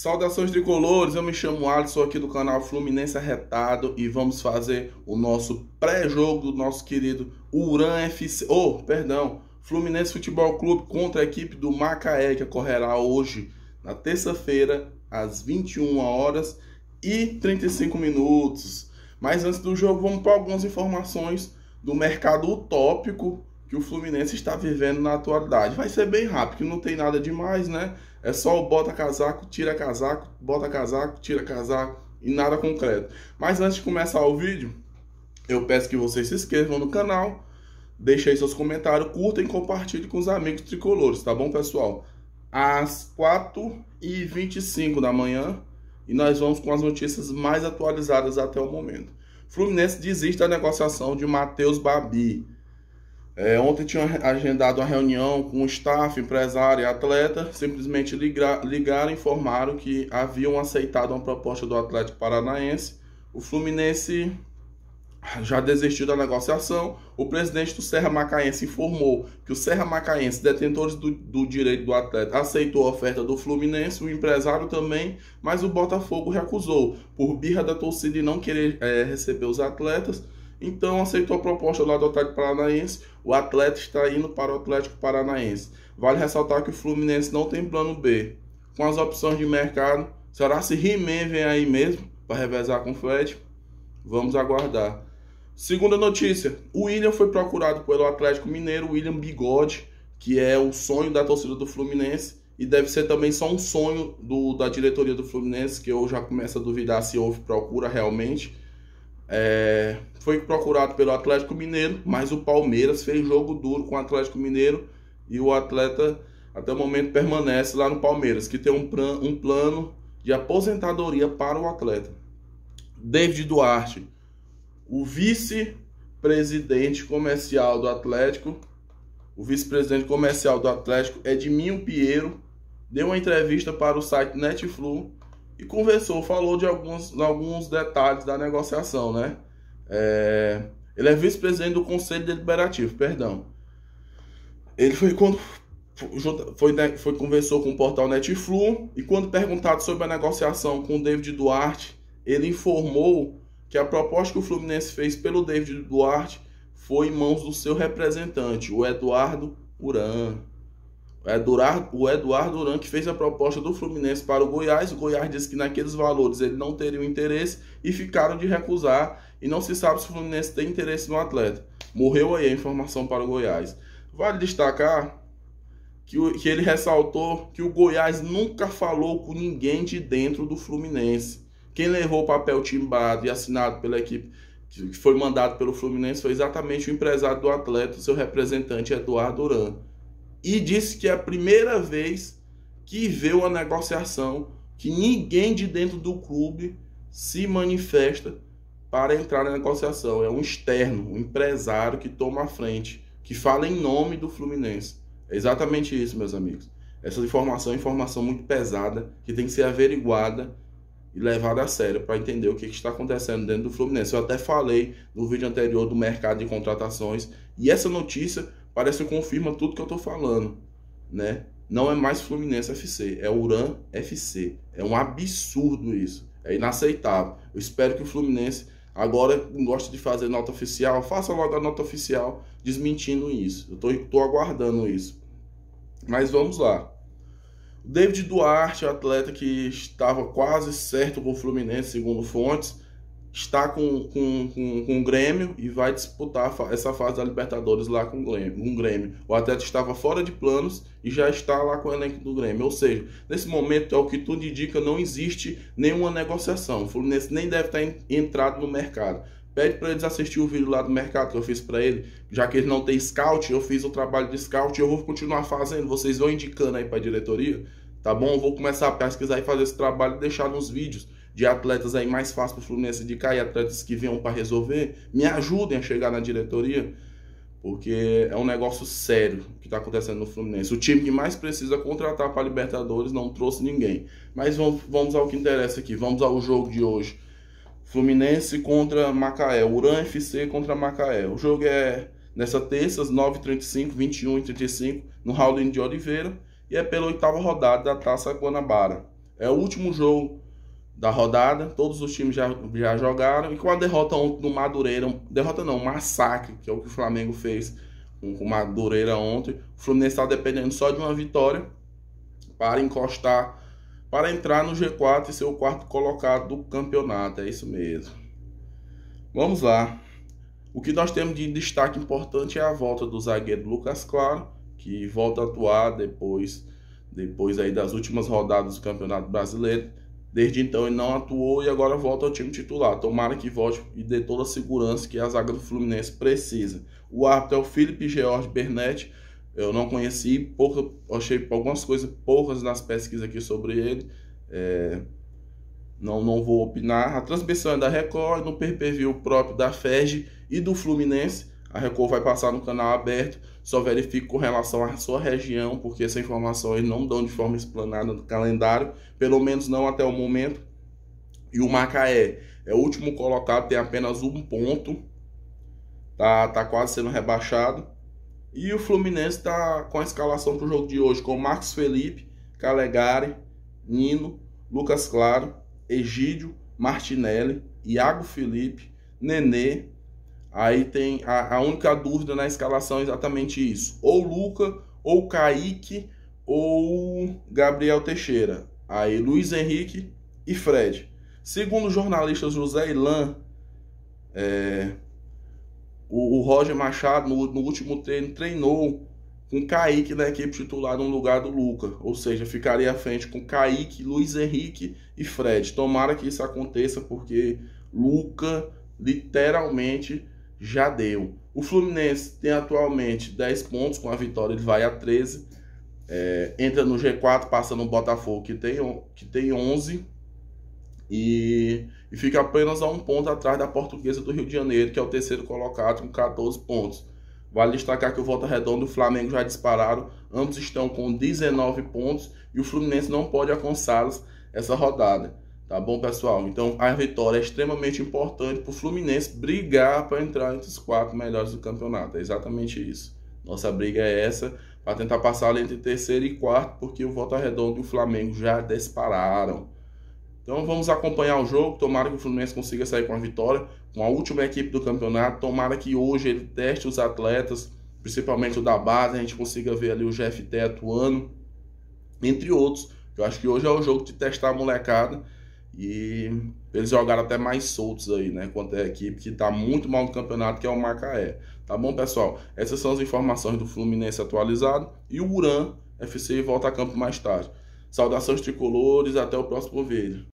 Saudações tricolores, eu me chamo Alisson aqui do canal Fluminense Arretado e vamos fazer o nosso pré-jogo do nosso querido Uran FC, oh, perdão, Fluminense Futebol Clube contra a equipe do Macaé que ocorrerá hoje, na terça-feira, às 21 horas e 35 minutos. Mas antes do jogo, vamos para algumas informações do mercado utópico que o Fluminense está vivendo na atualidade. Vai ser bem rápido, não tem nada demais, né? É só o bota casaco, tira casaco, bota casaco, tira casaco e nada concreto. Mas antes de começar o vídeo, eu peço que vocês se inscrevam no canal, deixem seus comentários, curtem e compartilhem com os amigos tricolores, tá bom, pessoal? Às 4h25 da manhã e nós vamos com as notícias mais atualizadas até o momento. Fluminense desiste da negociação de Matheus Babi. É, ontem tinha agendado uma reunião com o staff, empresário e atleta, simplesmente ligaram e informaram que haviam aceitado uma proposta do Atlético Paranaense. O Fluminense já desistiu da negociação. O presidente do Serra Macaense informou que o Serra Macaense, detentores do, do, direito do atleta, aceitou a oferta do Fluminense, o empresário também, mas o Botafogo recusou, por birra da torcida e não querer é, receber os atletas. Então aceitou a proposta lá do Atlético Paranaense. O atleta está indo para o Atlético Paranaense. Vale ressaltar que o Fluminense não tem plano B. Com as opções de mercado, será se He-Man vem aí mesmo para revezar com o Fred? Vamos aguardar. Segunda notícia: o William foi procurado pelo Atlético Mineiro, William Bigode, que é o sonho da torcida do Fluminense e deve ser também só um sonho do, da diretoria do Fluminense, que eu já começo a duvidar se houve procura realmente é, foi procurado pelo Atlético Mineiro, mas o Palmeiras fez jogo duro com o Atlético Mineiro e o atleta até o momento permanece lá no Palmeiras, que tem um, plan, um plano de aposentadoria para o atleta. David Duarte, o vice-presidente comercial do Atlético, o vice-presidente comercial do Atlético, Edminho Piero, deu uma entrevista para o site Netflu e conversou, falou de alguns, alguns detalhes da negociação, né? É, ele é vice-presidente do Conselho Deliberativo, perdão. Ele foi quando foi, né, foi, conversou com o portal Netflu e quando perguntado sobre a negociação com o David Duarte, ele informou que a proposta que o Fluminense fez pelo David Duarte foi em mãos do seu representante, o Eduardo Uran. O Eduardo Duran que fez a proposta do Fluminense para o Goiás. O Goiás disse que naqueles valores ele não teria o interesse e ficaram de recusar. E não se sabe se o Fluminense tem interesse no atleta. Morreu aí a informação para o Goiás. Vale destacar que, o, que ele ressaltou que o Goiás nunca falou com ninguém de dentro do Fluminense. Quem levou o papel timbado e assinado pela equipe que foi mandado pelo Fluminense foi exatamente o empresário do atleta, seu representante Eduardo Duran e disse que é a primeira vez que vê uma negociação que ninguém de dentro do clube se manifesta para entrar na negociação. É um externo, um empresário que toma a frente, que fala em nome do Fluminense. É exatamente isso, meus amigos. Essa informação é informação muito pesada que tem que ser averiguada e levada a sério para entender o que, está acontecendo dentro do Fluminense. Eu até falei no vídeo anterior do mercado de contratações e essa notícia parece que confirma tudo que eu estou falando, né? Não é mais Fluminense FC, é Uran FC. É um absurdo isso. É inaceitável. Eu espero que o Fluminense agora goste de fazer nota oficial, faça logo a nota oficial desmentindo isso. Eu tô, tô aguardando isso. Mas vamos lá. David Duarte, o atleta que estava quase certo com o Fluminense, segundo fontes, está com, com, com, com, o Grêmio e vai disputar essa fase da Libertadores lá com o Grêmio. Com o, Grêmio. o Atlético estava fora de planos e já está lá com o elenco do Grêmio. Ou seja, nesse momento, é o que tudo indica, não existe nenhuma negociação. O Fluminense nem deve estar entrado no mercado. Pede para eles assistir o vídeo lá do mercado que eu fiz para ele, já que ele não tem scout, eu fiz o trabalho de scout e eu vou continuar fazendo. Vocês vão indicando aí para a diretoria, tá bom? Eu vou começar a pesquisar e fazer esse trabalho e deixar nos vídeos de atletas aí mais fácil para o Fluminense de cair, atletas que venham para resolver, me ajudem a chegar na diretoria, porque é um negócio sério que está acontecendo no Fluminense. O time que mais precisa contratar para a Libertadores não trouxe ninguém. Mas vamos, vamos ao que interessa aqui, vamos ao jogo de hoje. Fluminense contra Macaé, Uran FC contra Macaé. O jogo é nessa terça, às 9h35, 21h35, no Raulino de Oliveira, e é pela oitava rodada da Taça Guanabara. É o último jogo da rodada, todos os times já, já jogaram, e com a derrota ontem do Madureira, derrota não, massacre, que é o que o Flamengo fez com o Madureira ontem, o Fluminense está dependendo só de uma vitória para encostar, para entrar no G4 e ser o quarto colocado do campeonato, é isso mesmo. Vamos lá. O que nós temos de destaque importante é a volta do zagueiro Lucas Claro, que volta a atuar depois depois aí das últimas rodadas do Campeonato Brasileiro. Desde então ele não atuou e agora volta ao time titular. Tomara que volte e dê toda a segurança que a zaga do Fluminense precisa. O árbitro é o Felipe George Bernetti. Eu não conheci, pouca, achei algumas coisas poucas nas pesquisas aqui sobre ele. É, não, não vou opinar. A transmissão é da Record, no PPV próprio da FEG e do Fluminense. A Record vai passar no canal aberto, só verifique com relação à sua região, porque essa informação eles não dão de forma explanada no calendário, pelo menos não até o momento. E o Macaé é o último colocado, tem apenas um ponto, tá, tá quase sendo rebaixado. E o Fluminense está com a escalação para o jogo de hoje, com Marcos Felipe, Calegari, Nino, Lucas Claro, Egídio, Martinelli, Iago Felipe, Nenê, Aí tem a, a única dúvida na escalação é exatamente isso. Ou Luca, ou Kaique, ou Gabriel Teixeira. Aí Luiz Henrique e Fred. Segundo o jornalista José Ilan, é, o, o, Roger Machado no, no último treino treinou com Kaique na equipe titular no lugar do Luca. Ou seja, ficaria à frente com Kaique, Luiz Henrique e Fred. Tomara que isso aconteça, porque Luca literalmente já deu. O Fluminense tem atualmente 10 pontos, com a vitória ele vai a 13. É, entra no G4, passa no Botafogo, que tem, que tem 11. E, e fica apenas a um ponto atrás da Portuguesa do Rio de Janeiro, que é o terceiro colocado, com 14 pontos. Vale destacar que o Volta Redonda e o Flamengo já dispararam. Ambos estão com 19 pontos e o Fluminense não pode alcançá-los essa rodada. Tá bom, pessoal? Então a vitória é extremamente importante para o Fluminense brigar para entrar entre os quatro melhores do campeonato. É exatamente isso. Nossa briga é essa para tentar passar ali entre terceiro e quarto, porque o Volta redondo e o Flamengo já dispararam. Então vamos acompanhar o jogo. Tomara que o Fluminense consiga sair com a vitória, com a última equipe do campeonato. Tomara que hoje ele teste os atletas, principalmente o da base, a gente consiga ver ali o GFT atuando, entre outros. Eu acho que hoje é o jogo de testar a molecada e eles jogaram até mais soltos aí, né? Quanto é a equipe que está muito mal no campeonato, que é o Macaé. Tá bom, pessoal? Essas são as informações do Fluminense atualizado. E o Uran FC volta a campo mais tarde. Saudações tricolores, até o próximo vídeo.